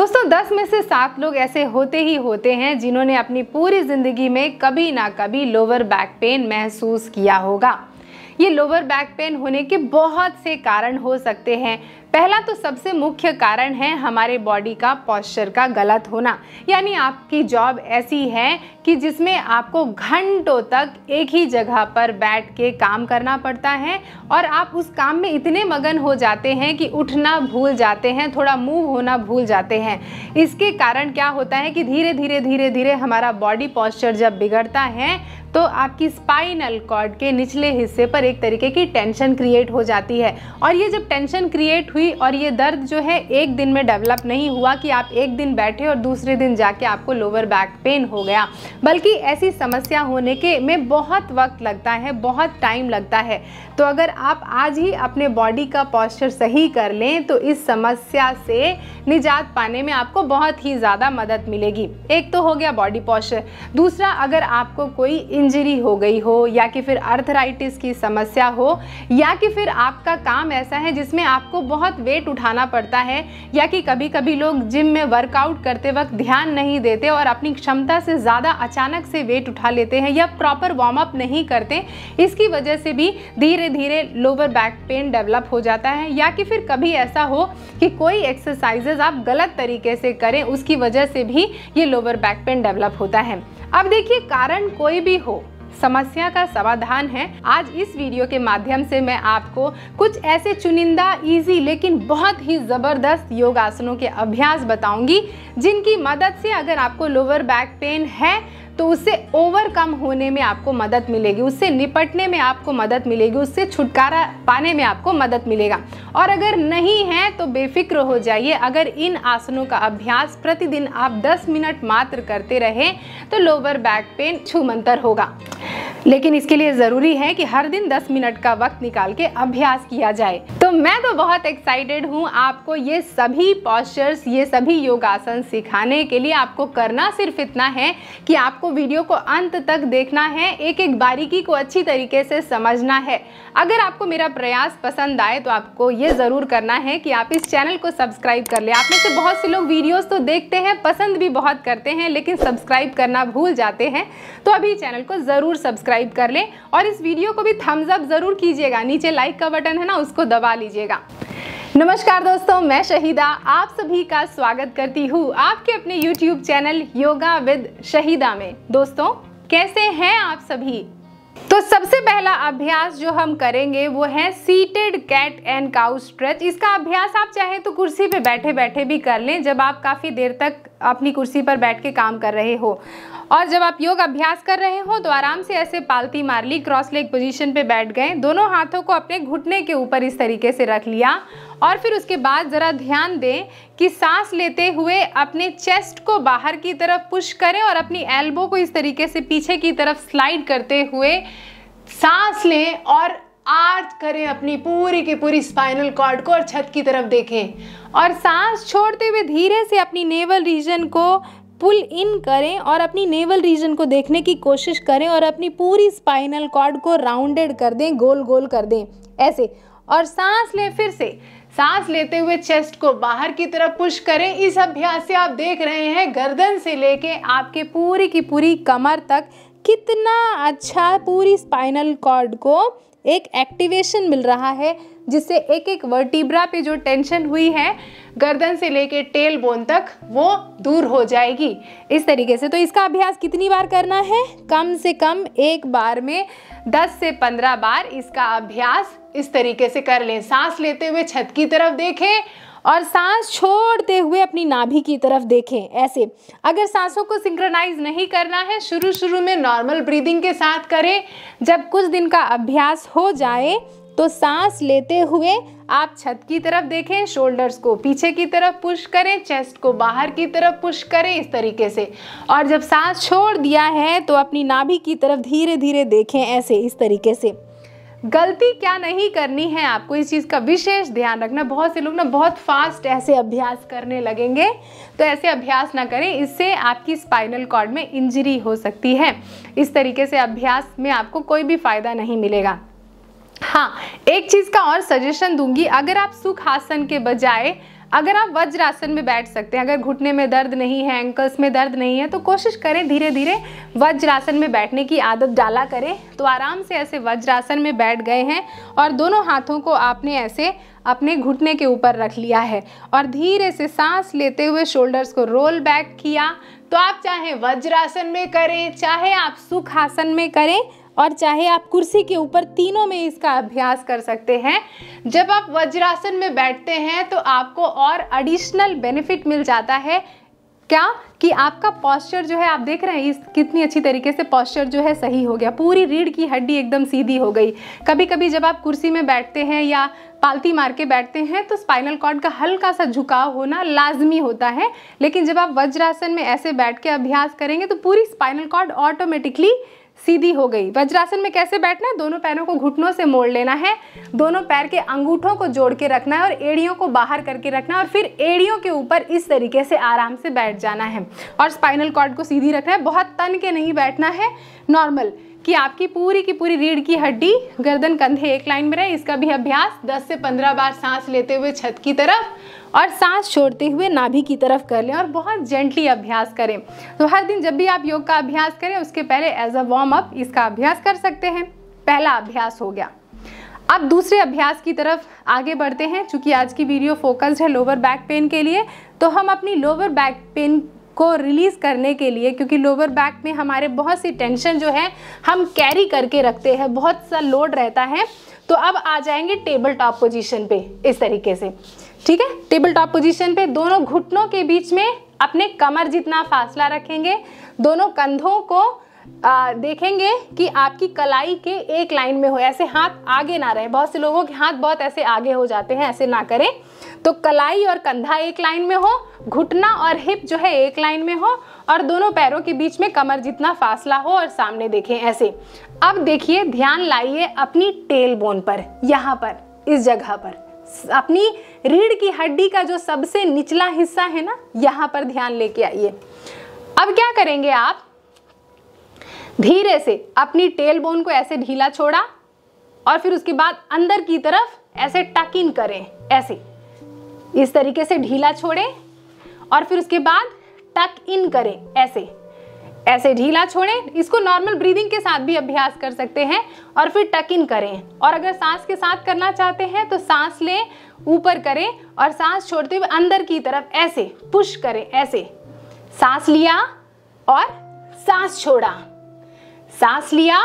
दोस्तों दस में से सात लोग ऐसे होते ही होते हैं जिन्होंने अपनी पूरी ज़िंदगी में कभी ना कभी लोअर बैक पेन महसूस किया होगा ये लोअर बैक पेन होने के बहुत से कारण हो सकते हैं पहला तो सबसे मुख्य कारण है हमारे बॉडी का पॉस्चर का गलत होना यानी आपकी जॉब ऐसी है कि जिसमें आपको घंटों तक एक ही जगह पर बैठ के काम करना पड़ता है और आप उस काम में इतने मगन हो जाते हैं कि उठना भूल जाते हैं थोड़ा मूव होना भूल जाते हैं इसके कारण क्या होता है कि धीरे धीरे धीरे धीरे हमारा बॉडी पॉस्चर जब बिगड़ता है तो आपकी स्पाइनल कॉर्ड के निचले हिस्से पर एक तरीके की टेंशन क्रिएट हो जाती है और ये जब टेंशन क्रिएट हुई हुई और ये दर्द जो है एक दिन में डेवलप नहीं हुआ कि आप एक दिन बैठे और दूसरे दिन जाके आपको लोअर बैक पेन हो गया बल्कि ऐसी समस्या होने के में बहुत वक्त लगता है बहुत टाइम लगता है तो अगर आप आज ही अपने बॉडी का पॉस्चर सही कर लें तो इस समस्या से निजात पाने में आपको बहुत ही ज़्यादा मदद मिलेगी एक तो हो गया बॉडी पॉस्चर दूसरा अगर आपको कोई इंजरी हो गई हो या कि फिर अर्थराइटिस की समस्या हो या कि फिर आपका काम ऐसा है जिसमें आपको बहुत बहुत वेट उठाना पड़ता है या कि कभी कभी लोग जिम में वर्कआउट करते वक्त ध्यान नहीं देते और अपनी क्षमता से ज़्यादा अचानक से वेट उठा लेते हैं या प्रॉपर वार्म अप नहीं करते इसकी वजह से भी धीरे धीरे लोअर बैक पेन डेवलप हो जाता है या कि फिर कभी ऐसा हो कि कोई एक्सरसाइजेज आप गलत तरीके से करें उसकी वजह से भी ये लोअर बैक पेन डेवलप होता है अब देखिए कारण कोई भी हो समस्या का समाधान है आज इस वीडियो के माध्यम से मैं आपको कुछ ऐसे चुनिंदा इजी लेकिन बहुत ही ज़बरदस्त योग आसनों के अभ्यास बताऊंगी जिनकी मदद से अगर आपको लोअर बैक पेन है तो उससे ओवरकम होने में आपको मदद मिलेगी उससे निपटने में आपको मदद मिलेगी उससे छुटकारा पाने में आपको मदद मिलेगा और अगर नहीं है तो बेफिक्र हो जाइए अगर इन आसनों का अभ्यास प्रतिदिन आप 10 मिनट मात्र करते रहे तो लोअर बैक पेन छुमंतर होगा लेकिन इसके लिए ज़रूरी है कि हर दिन 10 मिनट का वक्त निकाल के अभ्यास किया जाए तो मैं तो बहुत एक्साइटेड हूँ आपको ये सभी पॉस्चर्स ये सभी योगासन सिखाने के लिए आपको करना सिर्फ इतना है कि आपको वीडियो को अंत तक देखना है एक एक बारीकी को अच्छी तरीके से समझना है अगर आपको मेरा प्रयास पसंद आए तो आपको ये ज़रूर करना है कि आप इस चैनल को सब्सक्राइब कर ले आप में से बहुत से लोग वीडियोस तो देखते हैं पसंद भी बहुत करते हैं लेकिन सब्सक्राइब करना भूल जाते हैं तो अभी चैनल को ज़रूर सब्सक्राइब कर लें और इस वीडियो को भी थम्स अप ज़रूर कीजिएगा नीचे लाइक का बटन है ना उसको दबा लीजिएगा नमस्कार दोस्तों मैं शहीदा आप सभी का स्वागत करती हूँ आपके अपने YouTube channel yoga with Shahida में दोस्तों कैसे हैं आप सभी तो सबसे पहला अभ्यास जो हम करेंगे वो है seated cat and cow stretch इसका अभ्यास आप चाहे तो कुर्सी पे बैठे बैठे भी कर लें जब आप काफ़ी देर तक अपनी कुर्सी पर बैठ के काम कर रहे हो और जब आप योग अभ्यास कर रहे हो तो आराम से ऐसे पालती मार ली क्रॉस लेग पोजीशन पे बैठ गए दोनों हाथों को अपने घुटने के ऊपर इस तरीके से रख लिया और फिर उसके बाद ज़रा ध्यान दें कि सांस लेते हुए अपने चेस्ट को बाहर की तरफ पुश करें और अपनी एल्बो को इस तरीके से पीछे की तरफ स्लाइड करते हुए सांस लें और आर्ट करें अपनी पूरी की पूरी स्पाइनल कॉर्ड को और छत की तरफ देखें और सांस छोड़ते हुए धीरे से अपनी नेवल रीजन को पुल इन करें और अपनी नेवल रीजन को देखने की कोशिश करें और अपनी पूरी स्पाइनल कॉर्ड को राउंडेड कर दें गोल गोल कर दें ऐसे और सांस लें फिर से सांस लेते हुए चेस्ट को बाहर की तरफ पुश करें इस अभ्यास से आप देख रहे हैं गर्दन से लेके आपके पूरी की पूरी कमर तक कितना अच्छा पूरी स्पाइनल कॉर्ड को एक एक्टिवेशन मिल रहा है जिससे एक एक वर्टिब्रा पे जो टेंशन हुई है गर्दन से लेके टेल बोन तक वो दूर हो जाएगी इस तरीके से तो इसका अभ्यास कितनी बार करना है कम से कम एक बार में 10 से 15 बार इसका अभ्यास इस तरीके से कर लें सांस लेते हुए छत की तरफ देखें और सांस छोड़ते हुए अपनी नाभि की तरफ देखें ऐसे अगर सांसों को सिंक्रोनाइज नहीं करना है शुरू शुरू में नॉर्मल ब्रीदिंग के साथ करें जब कुछ दिन का अभ्यास हो जाए तो सांस लेते हुए आप छत की तरफ देखें शोल्डर्स को पीछे की तरफ पुश करें चेस्ट को बाहर की तरफ पुश करें इस तरीके से और जब सांस छोड़ दिया है तो अपनी नाभि की तरफ धीरे धीरे देखें ऐसे इस तरीके से गलती क्या नहीं करनी है आपको इस चीज़ का विशेष ध्यान रखना बहुत से लोग ना बहुत फास्ट ऐसे अभ्यास करने लगेंगे तो ऐसे अभ्यास ना करें इससे आपकी स्पाइनल कॉर्ड में इंजरी हो सकती है इस तरीके से अभ्यास में आपको कोई भी फ़ायदा नहीं मिलेगा हाँ एक चीज़ का और सजेशन दूंगी अगर आप सुख आसन के बजाय अगर आप वज्रासन में बैठ सकते हैं अगर घुटने में दर्द नहीं है एंकल्स में दर्द नहीं है तो कोशिश करें धीरे धीरे वज्रासन में बैठने की आदत डाला करें तो आराम से ऐसे वज्रासन में बैठ गए हैं और दोनों हाथों को आपने ऐसे अपने घुटने के ऊपर रख लिया है और धीरे से सांस लेते हुए शोल्डर्स को रोल बैक किया तो आप चाहे वज्रासन में करें चाहे आप सुखासन में करें और चाहे आप कुर्सी के ऊपर तीनों में इसका अभ्यास कर सकते हैं जब आप वज्रासन में बैठते हैं तो आपको और एडिशनल बेनिफिट मिल जाता है क्या कि आपका पॉस्चर जो है आप देख रहे हैं इस कितनी अच्छी तरीके से पॉस्चर जो है सही हो गया पूरी रीढ़ की हड्डी एकदम सीधी हो गई कभी कभी जब आप कुर्सी में बैठते हैं या पालती मार के बैठते हैं तो स्पाइनल कॉर्ड का हल्का सा झुकाव होना लाजमी होता है लेकिन जब आप वज्रासन में ऐसे बैठ के अभ्यास करेंगे तो पूरी स्पाइनल कॉर्ड ऑटोमेटिकली सीधी हो गई वज्रासन में कैसे बैठना है दोनों पैरों को घुटनों से मोड़ लेना है दोनों पैर के अंगूठों को जोड़ के रखना है और एड़ियों को बाहर करके रखना है और फिर एड़ियों के ऊपर इस तरीके से आराम से बैठ जाना है और स्पाइनल कॉर्ड को सीधी रखना है बहुत तन के नहीं बैठना है नॉर्मल कि आपकी पूरी की पूरी रीढ़ की हड्डी गर्दन कंधे एक लाइन में रहे इसका भी अभ्यास 10 से 15 बार सांस लेते हुए छत की तरफ और सांस छोड़ते हुए नाभि की तरफ कर लें और बहुत जेंटली अभ्यास करें तो हर दिन जब भी आप योग का अभ्यास करें उसके पहले एज अ वार्म अप इसका अभ्यास कर सकते हैं पहला अभ्यास हो गया अब दूसरे अभ्यास की तरफ आगे बढ़ते हैं चूँकि आज की वीडियो फोकस्ड है लोअर बैक पेन के लिए तो हम अपनी लोअर बैक पेन को रिलीज़ करने के लिए क्योंकि लोअर बैक में हमारे बहुत सी टेंशन जो है हम कैरी करके रखते हैं बहुत सा लोड रहता है तो अब आ जाएंगे टेबल टॉप पोजीशन पे इस तरीके से ठीक है टेबल टॉप पोजीशन पे दोनों घुटनों के बीच में अपने कमर जितना फासला रखेंगे दोनों कंधों को आ, देखेंगे कि आपकी कलाई के एक लाइन में हो ऐसे हाथ आगे ना रहे बहुत से लोगों के हाथ बहुत ऐसे आगे हो जाते हैं ऐसे ना करें तो कलाई और कंधा एक लाइन में हो घुटना और हिप जो है एक लाइन में हो और दोनों पैरों के बीच में कमर जितना फासला हो और सामने देखें ऐसे अब देखिए ध्यान लाइए अपनी टेल बोन पर यहाँ पर इस जगह पर अपनी रीढ़ की हड्डी का जो सबसे निचला हिस्सा है ना यहाँ पर ध्यान लेके आइए अब क्या करेंगे आप धीरे से अपनी टेल बोन को ऐसे ढीला छोड़ा और फिर उसके बाद अंदर की तरफ ऐसे टक इन करें ऐसे इस तरीके से ढीला छोड़ें और फिर उसके बाद टक इन करें ऐसे ऐसे ढीला छोड़ें इसको नॉर्मल ब्रीदिंग के साथ भी अभ्यास कर सकते हैं और फिर टक इन करें और अगर सांस के साथ करना चाहते हैं तो सांस लें ऊपर करें और सांस छोड़ते हुए अंदर की तरफ ऐसे पुश करें ऐसे सांस लिया और सांस छोड़ा सांस लिया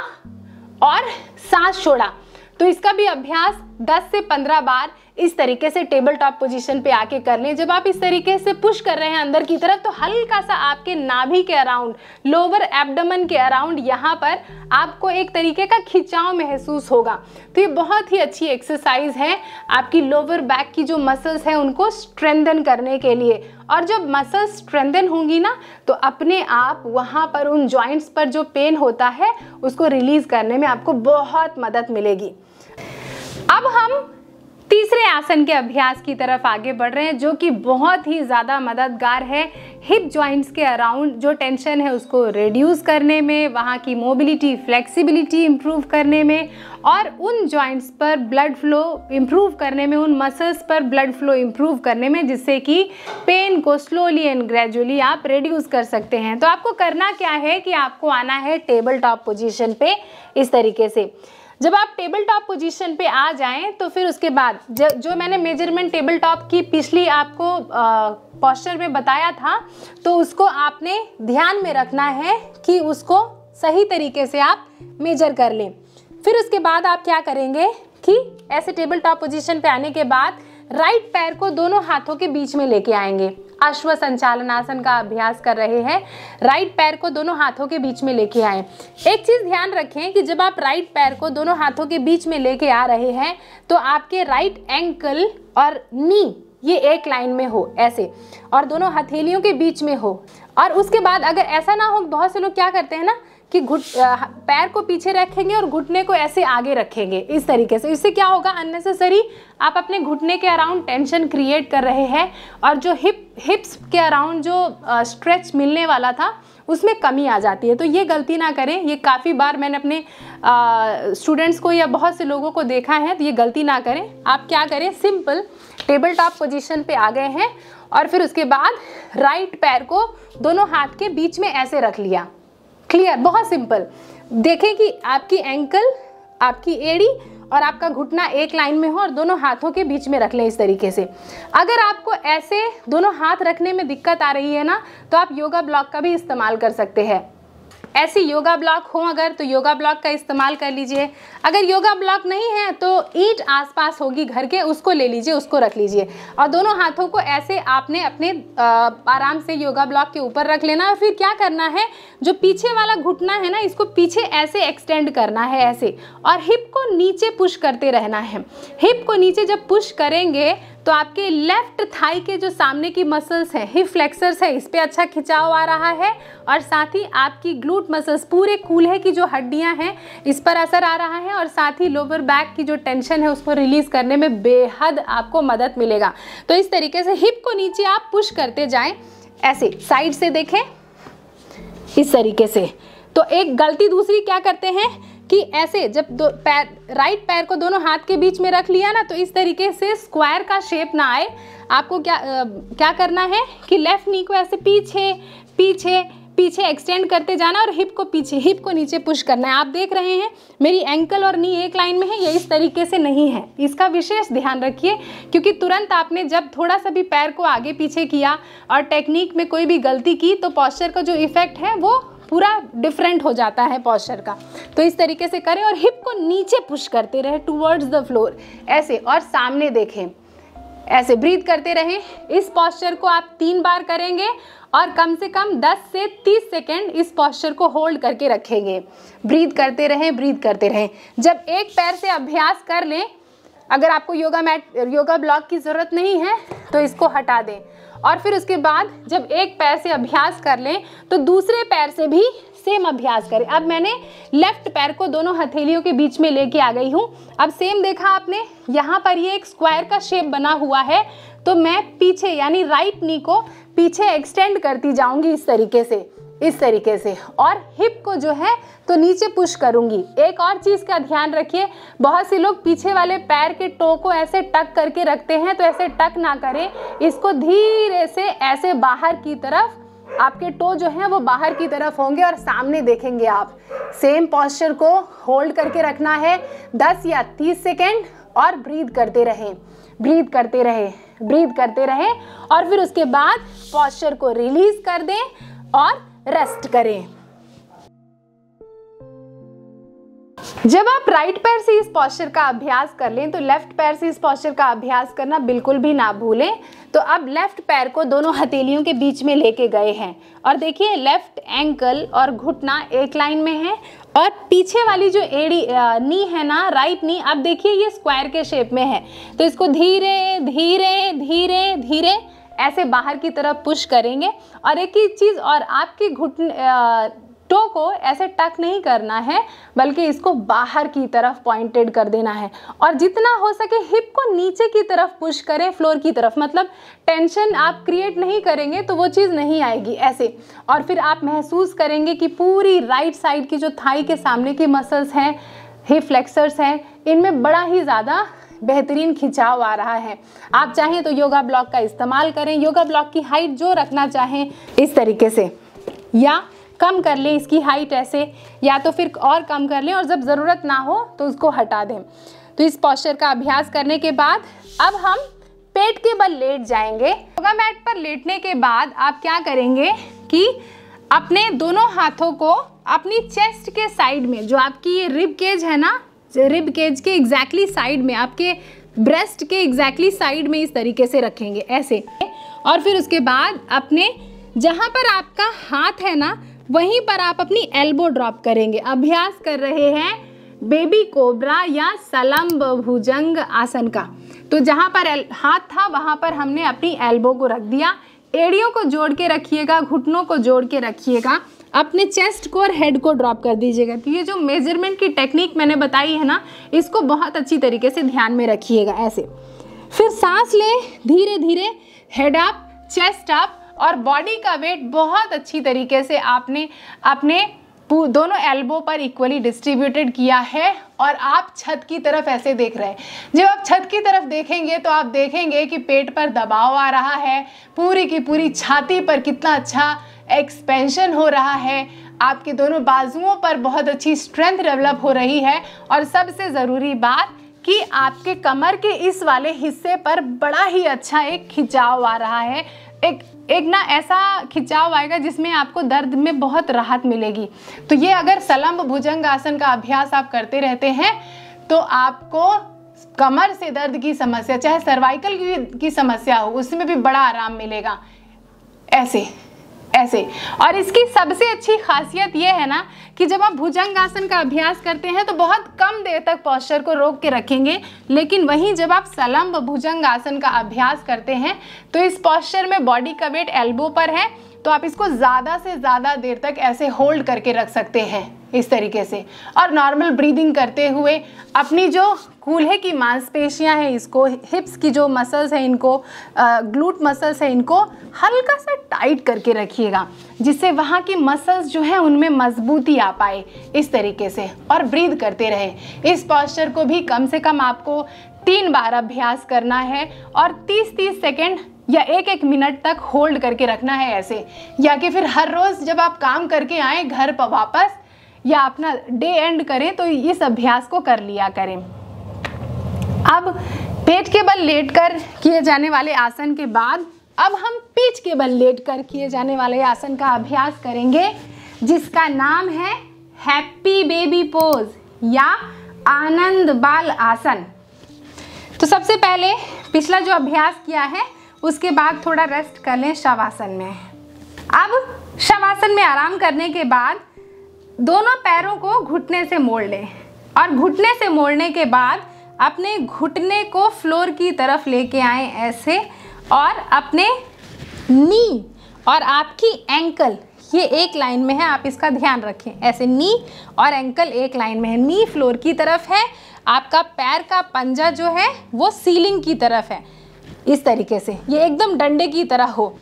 और सांस छोड़ा तो इसका भी अभ्यास 10 से 15 बार इस तरीके से टेबल टॉप पोजीशन पे आके कर लें जब आप इस तरीके से पुश कर रहे हैं अंदर की तरफ तो हल्का सा आपके नाभि के अराउंड लोअर एब्डमन के अराउंड यहाँ पर आपको एक तरीके का खिंचाव महसूस होगा तो ये बहुत ही अच्छी एक्सरसाइज है आपकी लोअर बैक की जो मसल्स हैं उनको स्ट्रेंदन करने के लिए और जब मसल्स स्ट्रेंदन होंगी ना तो अपने आप वहाँ पर उन जॉइंट्स पर जो पेन होता है उसको रिलीज़ करने में आपको बहुत मदद मिलेगी अब हम तीसरे आसन के अभ्यास की तरफ आगे बढ़ रहे हैं जो कि बहुत ही ज़्यादा मददगार है हिप जॉइंट्स के अराउंड जो टेंशन है उसको रिड्यूस करने में वहाँ की मोबिलिटी फ्लेक्सिबिलिटी इम्प्रूव करने में और उन जॉइंट्स पर ब्लड फ्लो इम्प्रूव करने में उन मसल्स पर ब्लड फ्लो इम्प्रूव करने में जिससे कि पेन को स्लोली एंड ग्रेजुअली आप रिड्यूस कर सकते हैं तो आपको करना क्या है कि आपको आना है टेबल टॉप पोजिशन पर इस तरीके से जब आप टेबल टॉप पोजीशन पे आ जाएं तो फिर उसके बाद जो मैंने मेजरमेंट टेबल टॉप की पिछली आपको पॉस्चर में बताया था तो उसको आपने ध्यान में रखना है कि उसको सही तरीके से आप मेजर कर लें फिर उसके बाद आप क्या करेंगे कि ऐसे टेबल टॉप पोजीशन पे आने के बाद राइट पैर को दोनों हाथों के बीच में लेके आएंगे अश्व संचालनासन का अभ्यास कर रहे हैं राइट पैर को दोनों हाथों के बीच में लेके आए एक चीज़ ध्यान रखें कि जब आप राइट पैर को दोनों हाथों के बीच में लेके आ रहे हैं तो आपके राइट एंकल और नी ये एक लाइन में हो ऐसे और दोनों हथेलियों के बीच में हो और उसके बाद अगर ऐसा ना हो बहुत से लोग क्या करते हैं ना कि घुट पैर को पीछे रखेंगे और घुटने को ऐसे आगे रखेंगे इस तरीके से इससे क्या होगा अननेसेसरी आप अपने घुटने के अराउंड टेंशन क्रिएट कर रहे हैं और जो हिप हिप्स के अराउंड जो स्ट्रेच मिलने वाला था उसमें कमी आ जाती है तो ये गलती ना करें ये काफ़ी बार मैंने अपने स्टूडेंट्स को या बहुत से लोगों को देखा है तो ये गलती ना करें आप क्या करें सिंपल टेबल टॉप पोजिशन पर आ गए हैं और फिर उसके बाद राइट पैर को दोनों हाथ के बीच में ऐसे रख लिया क्लियर बहुत सिंपल देखें कि आपकी एंकल आपकी एड़ी और आपका घुटना एक लाइन में हो और दोनों हाथों के बीच में रख लें इस तरीके से अगर आपको ऐसे दोनों हाथ रखने में दिक्कत आ रही है ना तो आप योगा ब्लॉक का भी इस्तेमाल कर सकते हैं ऐसी योगा ब्लॉक हो अगर तो योगा ब्लॉक का इस्तेमाल कर लीजिए अगर योगा ब्लॉक नहीं है तो ईट आसपास होगी घर के उसको ले लीजिए उसको रख लीजिए और दोनों हाथों को ऐसे आपने अपने आराम से योगा ब्लॉक के ऊपर रख लेना और फिर क्या करना है जो पीछे वाला घुटना है ना इसको पीछे ऐसे एक्सटेंड करना है ऐसे और हिप को नीचे पुश करते रहना है हिप को नीचे जब पुश करेंगे तो आपके लेफ्ट थाई के जो सामने की मसल्स हैं हिप फ्लेक्सर्स है इस पर अच्छा खिंचाव आ रहा है और साथ ही आपकी ग्लूट मसल्स पूरे कूल्हे की जो हड्डियां हैं इस पर असर आ रहा है और साथ ही लोअर बैक की जो टेंशन है उसको रिलीज करने में बेहद आपको मदद मिलेगा तो इस तरीके से हिप को नीचे आप पुश करते जाएं ऐसे साइड से देखें इस तरीके से तो एक गलती दूसरी क्या करते हैं कि ऐसे जब दो पैर राइट पैर को दोनों हाथ के बीच में रख लिया ना तो इस तरीके से स्क्वायर का शेप ना आए आपको क्या आ, क्या करना है कि लेफ्ट नी को ऐसे पीछे पीछे पीछे एक्सटेंड करते जाना और हिप को पीछे हिप को नीचे पुश करना है आप देख रहे हैं मेरी एंकल और नी एक लाइन में है ये इस तरीके से नहीं है इसका विशेष ध्यान रखिए क्योंकि तुरंत आपने जब थोड़ा सा भी पैर को आगे पीछे किया और टेक्निक में कोई भी गलती की तो पॉस्चर का जो इफेक्ट है वो पूरा डिफरेंट हो जाता है पॉस्चर का तो इस तरीके से करें और हिप को नीचे पुश करते रहें टूवर्ड्स द फ्लोर ऐसे और सामने देखें ऐसे ब्रीथ करते रहें इस पॉस्चर को आप तीन बार करेंगे और कम से कम 10 से 30 सेकेंड इस पॉस्चर को होल्ड करके रखेंगे ब्रीथ करते रहें ब्रीथ करते रहें जब एक पैर से अभ्यास कर लें अगर आपको योगा मैट योगा ब्लॉक की ज़रूरत नहीं है तो इसको हटा दें और फिर उसके बाद जब एक पैर से अभ्यास कर लें तो दूसरे पैर से भी सेम अभ्यास करें अब मैंने लेफ्ट पैर को दोनों हथेलियों के बीच में लेके आ गई हूँ अब सेम देखा आपने यहाँ पर ये एक स्क्वायर का शेप बना हुआ है तो मैं पीछे यानी राइट नी को पीछे एक्सटेंड करती जाऊँगी इस तरीके से इस तरीके से और हिप को जो है तो नीचे पुश करूंगी एक और चीज़ का ध्यान रखिए बहुत से लोग पीछे वाले पैर के टो को ऐसे टक करके रखते हैं तो ऐसे टक ना करें इसको धीरे से ऐसे बाहर की तरफ आपके टो जो है वो बाहर की तरफ होंगे और सामने देखेंगे आप सेम पॉस्चर को होल्ड करके रखना है 10 या 30 सेकेंड और ब्रीद करते रहें ब्रीद करते रहें ब्रीद करते रहें और फिर उसके बाद पॉस्चर को रिलीज कर दें और रेस्ट करें जब आप राइट पैर से इस पॉस्चर का अभ्यास कर लें तो लेफ्ट पैर से इस पॉस्चर का अभ्यास करना बिल्कुल भी ना भूलें तो अब लेफ्ट पैर को दोनों हथेलियों के बीच में लेके गए हैं और देखिए लेफ्ट एंकल और घुटना एक लाइन में है और पीछे वाली जो एड़ी नी है ना राइट नी अब देखिए ये स्क्वायर के शेप में है तो इसको धीरे धीरे धीरे धीरे ऐसे बाहर की तरफ पुश करेंगे और एक ही चीज़ और आपके घुटने टो को ऐसे टक नहीं करना है बल्कि इसको बाहर की तरफ पॉइंटेड कर देना है और जितना हो सके हिप को नीचे की तरफ पुश करें फ्लोर की तरफ मतलब टेंशन आप क्रिएट नहीं करेंगे तो वो चीज़ नहीं आएगी ऐसे और फिर आप महसूस करेंगे कि पूरी राइट साइड की जो थाई के सामने की मसल्स हैं हिप फ्लेक्सर्स हैं इनमें बड़ा ही ज़्यादा बेहतरीन खिंचाव आ रहा है आप चाहें तो योगा ब्लॉक का इस्तेमाल करें योगा ब्लॉक की हाइट जो रखना चाहें इस तरीके से या कम कर लें इसकी हाइट ऐसे या तो फिर और कम कर लें और जब ज़रूरत ना हो तो उसको हटा दें तो इस पॉस्चर का अभ्यास करने के बाद अब हम पेट के बल लेट जाएंगे योगा मैट पर लेटने के बाद आप क्या करेंगे कि अपने दोनों हाथों को अपनी चेस्ट के साइड में जो आपकी ये रिब केज है ना रिब केज के एग्जैक्टली exactly साइड में आपके ब्रेस्ट के एग्जैक्टली exactly साइड में इस तरीके से रखेंगे ऐसे और फिर उसके बाद अपने जहाँ पर आपका हाथ है ना वहीं पर आप अपनी एल्बो ड्रॉप करेंगे अभ्यास कर रहे हैं बेबी कोबरा या सलम्ब भुजंग आसन का तो जहाँ पर हाथ था वहाँ पर हमने अपनी एल्बो को रख दिया एड़ियों को जोड़ के रखिएगा घुटनों को जोड़ के रखिएगा अपने चेस्ट को और हेड को ड्रॉप कर दीजिएगा तो ये जो मेजरमेंट की टेक्निक मैंने बताई है ना इसको बहुत अच्छी तरीके से ध्यान में रखिएगा ऐसे फिर सांस लें धीरे धीरे हेड अप चेस्ट अप और बॉडी का वेट बहुत अच्छी तरीके से आपने अपने दोनों एल्बो पर इक्वली डिस्ट्रीब्यूटेड किया है और आप छत की तरफ ऐसे देख रहे हैं जब आप छत की तरफ देखेंगे तो आप देखेंगे कि पेट पर दबाव आ रहा है पूरी की पूरी छाती पर कितना अच्छा एक्सपेंशन हो रहा है आपके दोनों बाजुओं पर बहुत अच्छी स्ट्रेंथ डेवलप हो रही है और सबसे ज़रूरी बात कि आपके कमर के इस वाले हिस्से पर बड़ा ही अच्छा एक खिंचाव आ रहा है एक एक ना ऐसा खिंचाव आएगा जिसमें आपको दर्द में बहुत राहत मिलेगी तो ये अगर सलम्ब भुजंग आसन का अभ्यास आप करते रहते हैं तो आपको कमर से दर्द की समस्या चाहे सर्वाइकल की, की समस्या हो उसमें भी बड़ा आराम मिलेगा ऐसे ऐसे और इसकी सबसे अच्छी खासियत यह है ना कि जब आप भुजंगासन का अभ्यास करते हैं तो बहुत कम देर तक पॉस्चर को रोक के रखेंगे लेकिन वहीं जब आप सलम्ब भुजंगासन का अभ्यास करते हैं तो इस पॉस्चर में बॉडी का वेट एल्बो पर है तो आप इसको ज़्यादा से ज़्यादा देर तक ऐसे होल्ड करके रख सकते हैं इस तरीके से और नॉर्मल ब्रीदिंग करते हुए अपनी जो कूल्हे की मांसपेशियां हैं इसको हिप्स की जो मसल्स हैं इनको ग्लूट मसल्स हैं इनको हल्का सा टाइट करके रखिएगा जिससे वहाँ की मसल्स जो हैं उनमें मजबूती आ पाए इस तरीके से और ब्रीद करते रहे इस पॉस्चर को भी कम से कम आपको तीन बार अभ्यास करना है और 30-30 सेकेंड या एक एक मिनट तक होल्ड करके रखना है ऐसे या कि फिर हर रोज़ जब आप काम करके आए घर पर वापस या अपना डे एंड करें तो इस अभ्यास को कर लिया करें अब पेट के बल लेट कर किए जाने वाले आसन के बाद अब हम पीठ के बल लेट कर किए जाने वाले आसन का अभ्यास करेंगे जिसका नाम है हैप्पी बेबी पोज या आनंद बाल आसन तो सबसे पहले पिछला जो अभ्यास किया है उसके बाद थोड़ा रेस्ट कर लें शवासन में अब शवासन में आराम करने के बाद दोनों पैरों को घुटने से मोड़ लें और घुटने से मोड़ने के बाद अपने घुटने को फ्लोर की तरफ लेके आए ऐसे और अपने नी और आपकी एंकल ये एक लाइन में है आप इसका ध्यान रखें ऐसे नी और एंकल एक लाइन में है नी फ्लोर की तरफ है आपका पैर का पंजा जो है वो सीलिंग की तरफ है इस तरीके से ये एकदम डंडे की तरह हो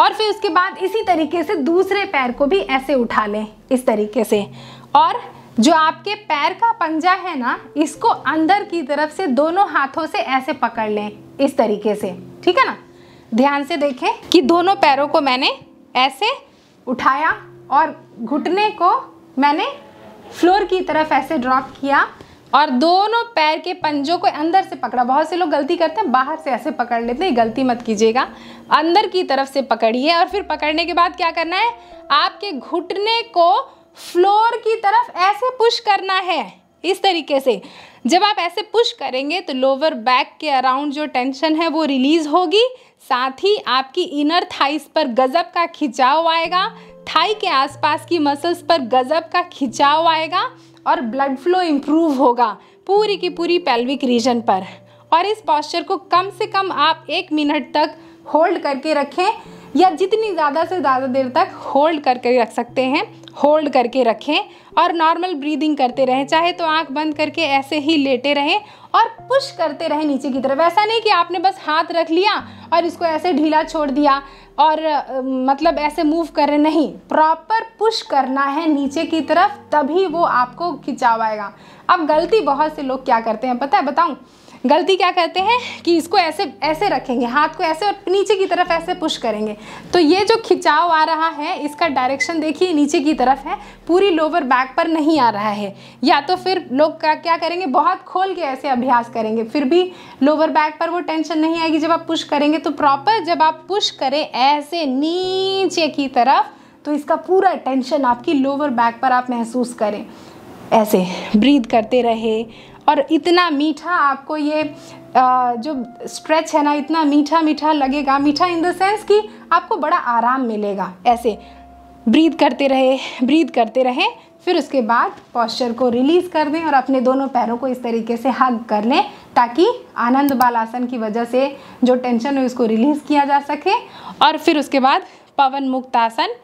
और फिर उसके बाद इसी तरीके से दूसरे पैर को भी ऐसे उठा लें इस तरीके से और जो आपके पैर का पंजा है ना इसको अंदर की तरफ से दोनों हाथों से ऐसे पकड़ लें इस तरीके से ठीक है ना ध्यान से देखें कि दोनों पैरों को मैंने ऐसे उठाया और घुटने को मैंने फ्लोर की तरफ ऐसे ड्रॉप किया और दोनों पैर के पंजों को अंदर से पकड़ा बहुत से लोग गलती करते हैं बाहर से ऐसे पकड़ लेते हैं गलती मत कीजिएगा अंदर की तरफ से पकड़िए और फिर पकड़ने के बाद क्या करना है आपके घुटने को फ्लोर की तरफ ऐसे पुश करना है इस तरीके से जब आप ऐसे पुश करेंगे तो लोअर बैक के अराउंड जो टेंशन है वो रिलीज होगी साथ ही आपकी इनर थाइस पर गजब का खिंचाव आएगा थाई के आसपास की मसल्स पर गजब का खिंचाव आएगा और ब्लड फ्लो इम्प्रूव होगा पूरी की पूरी पेल्विक रीजन पर और इस पॉस्चर को कम से कम आप एक मिनट तक होल्ड करके रखें या जितनी ज़्यादा से ज़्यादा देर तक होल्ड करके रख सकते हैं होल्ड करके रखें और नॉर्मल ब्रीदिंग करते रहें चाहे तो आंख बंद करके ऐसे ही लेटे रहें और पुश करते रहें नीचे की तरफ ऐसा नहीं कि आपने बस हाथ रख लिया और इसको ऐसे ढीला छोड़ दिया और मतलब ऐसे मूव करें नहीं प्रॉपर पुश करना है नीचे की तरफ तभी वो आपको खिंचाव आएगा अब गलती बहुत से लोग क्या करते हैं पता है बताऊँ गलती क्या करते हैं कि इसको ऐसे ऐसे रखेंगे हाथ को ऐसे और नीचे की तरफ ऐसे पुश करेंगे तो ये जो खिंचाव आ रहा है इसका डायरेक्शन देखिए नीचे की तरफ है पूरी लोअर बैक पर नहीं आ रहा है या तो फिर लोग क्या क्या करेंगे बहुत खोल के ऐसे अभ्यास करेंगे फिर भी लोअर बैक पर वो टेंशन नहीं आएगी जब आप पुश करेंगे तो प्रॉपर जब आप पुश करें ऐसे नीचे की तरफ तो इसका पूरा टेंशन आपकी लोअर बैक पर आप महसूस करें ऐसे ब्रीद करते रहे और इतना मीठा आपको ये आ, जो स्ट्रेच है ना इतना मीठा मीठा लगेगा मीठा इन द सेंस कि आपको बड़ा आराम मिलेगा ऐसे ब्रीद करते रहे ब्रीद करते रहें फिर उसके बाद पॉस्चर को रिलीज़ कर दें और अपने दोनों पैरों को इस तरीके से हग कर लें ताकि आनंद बाल आसन की वजह से जो टेंशन है उसको रिलीज़ किया जा सके और फिर उसके बाद पवन मुक्त आसन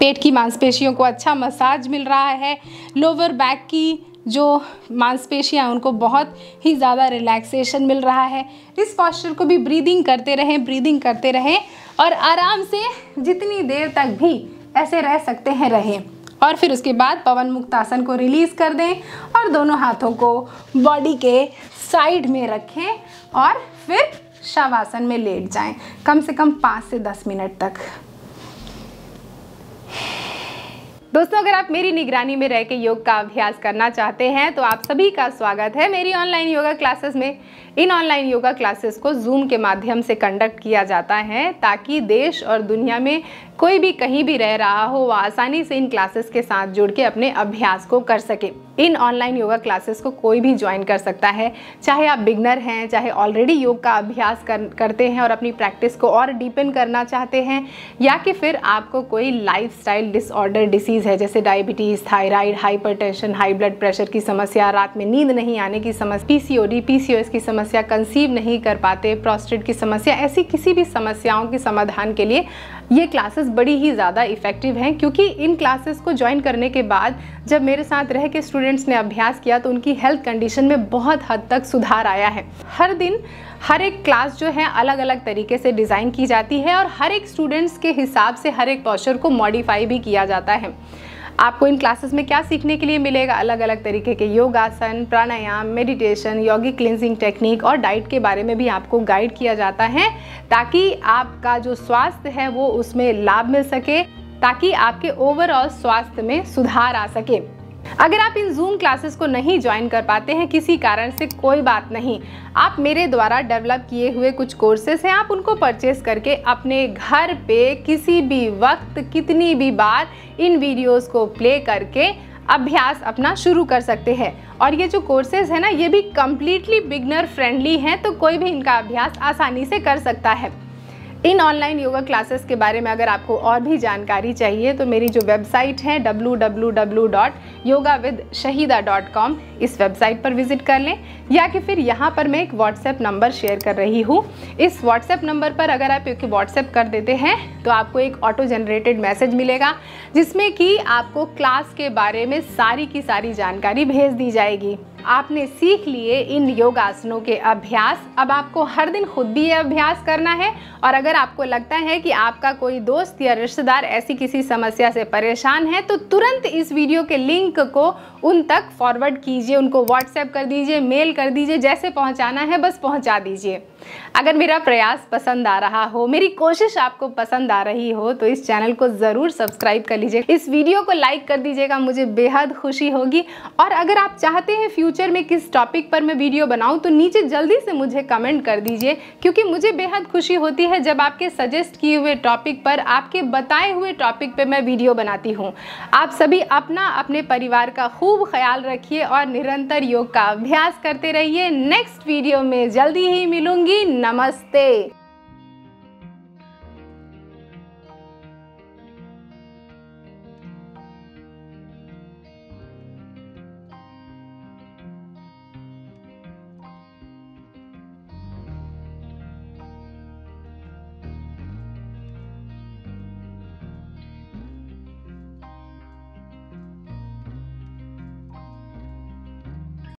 पेट की मांसपेशियों को अच्छा मसाज मिल रहा है लोअर बैक की जो मांसपेशियाँ उनको बहुत ही ज़्यादा रिलैक्सेशन मिल रहा है इस पॉस्चर को भी ब्रीदिंग करते रहें ब्रीदिंग करते रहें और आराम से जितनी देर तक भी ऐसे रह सकते हैं रहें और फिर उसके बाद पवन मुक्त आसन को रिलीज़ कर दें और दोनों हाथों को बॉडी के साइड में रखें और फिर शवासन में लेट जाएं कम से कम पाँच से दस मिनट तक दोस्तों अगर आप मेरी निगरानी में रह के योग का अभ्यास करना चाहते हैं तो आप सभी का स्वागत है मेरी ऑनलाइन योगा क्लासेस में इन ऑनलाइन योगा क्लासेस को जूम के माध्यम से कंडक्ट किया जाता है ताकि देश और दुनिया में कोई भी कहीं भी रह रहा हो वह आसानी से इन क्लासेस के साथ जुड़ के अपने अभ्यास को कर सके इन ऑनलाइन योगा क्लासेस को कोई भी ज्वाइन कर सकता है चाहे आप बिगनर हैं चाहे ऑलरेडी योग का अभ्यास कर, करते हैं और अपनी प्रैक्टिस को और डीपन करना चाहते हैं या कि फिर आपको कोई लाइफ डिसऑर्डर डिसीज़ डिजीज़ है जैसे diabetes thyroid hypertension high blood pressure की समस्या रात में नींद नहीं आने की समस्या ओ एस की समस्या कंसीव नहीं कर पाते प्रोस्टेट की समस्या ऐसी किसी भी समस्याओं के समाधान के लिए ये क्लासेस बड़ी ही ज़्यादा इफ़ेक्टिव हैं क्योंकि इन क्लासेस को ज्वाइन करने के बाद जब मेरे साथ रह के स्टूडेंट्स ने अभ्यास किया तो उनकी हेल्थ कंडीशन में बहुत हद तक सुधार आया है हर दिन हर एक क्लास जो है अलग अलग तरीके से डिज़ाइन की जाती है और हर एक स्टूडेंट्स के हिसाब से हर एक पॉस्चर को मॉडिफाई भी किया जाता है आपको इन क्लासेस में क्या सीखने के लिए मिलेगा अलग अलग तरीके के योगासन प्राणायाम मेडिटेशन यौगिक क्लिनजिंग टेक्निक और डाइट के बारे में भी आपको गाइड किया जाता है ताकि आपका जो स्वास्थ्य है वो उसमें लाभ मिल सके ताकि आपके ओवरऑल स्वास्थ्य में सुधार आ सके अगर आप इन जूम क्लासेस को नहीं ज्वाइन कर पाते हैं किसी कारण से कोई बात नहीं आप मेरे द्वारा डेवलप किए हुए कुछ कोर्सेस हैं आप उनको परचेस करके अपने घर पे किसी भी वक्त कितनी भी बार इन वीडियोस को प्ले करके अभ्यास अपना शुरू कर सकते हैं और ये जो कोर्सेज है ना ये भी कम्प्लीटली बिगनर फ्रेंडली हैं तो कोई भी इनका अभ्यास आसानी से कर सकता है इन ऑनलाइन योगा क्लासेस के बारे में अगर आपको और भी जानकारी चाहिए तो मेरी जो वेबसाइट है www.yogawithshahida.com इस वेबसाइट पर विजिट कर लें या कि फिर यहाँ पर मैं एक व्हाट्सएप नंबर शेयर कर रही हूँ इस व्हाट्सएप नंबर पर अगर आप क्योंकि व्हाट्सएप कर देते हैं तो आपको एक ऑटो जनरेटेड मैसेज मिलेगा जिसमें कि आपको क्लास के बारे में सारी की सारी जानकारी भेज दी जाएगी आपने सीख लिए इन योगासनों के अभ्यास अब आपको हर दिन खुद भी ये अभ्यास करना है और अगर आपको लगता है कि आपका कोई दोस्त या रिश्तेदार ऐसी किसी समस्या से परेशान है तो तुरंत इस वीडियो के लिंक को उन तक फॉरवर्ड कीजिए उनको व्हाट्सएप कर दीजिए मेल कर दीजिए जैसे पहुँचाना है बस पहुँचा दीजिए अगर मेरा प्रयास पसंद आ रहा हो मेरी कोशिश आपको पसंद आ रही हो तो इस चैनल को ज़रूर सब्सक्राइब कर लीजिए इस वीडियो को लाइक कर दीजिएगा मुझे बेहद खुशी होगी और अगर आप चाहते हैं फ्यूचर में किस टॉपिक पर मैं वीडियो बनाऊं तो नीचे जल्दी से मुझे कमेंट कर दीजिए क्योंकि मुझे बेहद खुशी होती है जब आपके सजेस्ट किए हुए टॉपिक पर आपके बताए हुए टॉपिक पर मैं वीडियो बनाती हूँ आप सभी अपना अपने परिवार का खूब ख्याल रखिए और निरंतर योग का अभ्यास करते रहिए नेक्स्ट वीडियो में जल्दी ही मिलूंगी नमस्ते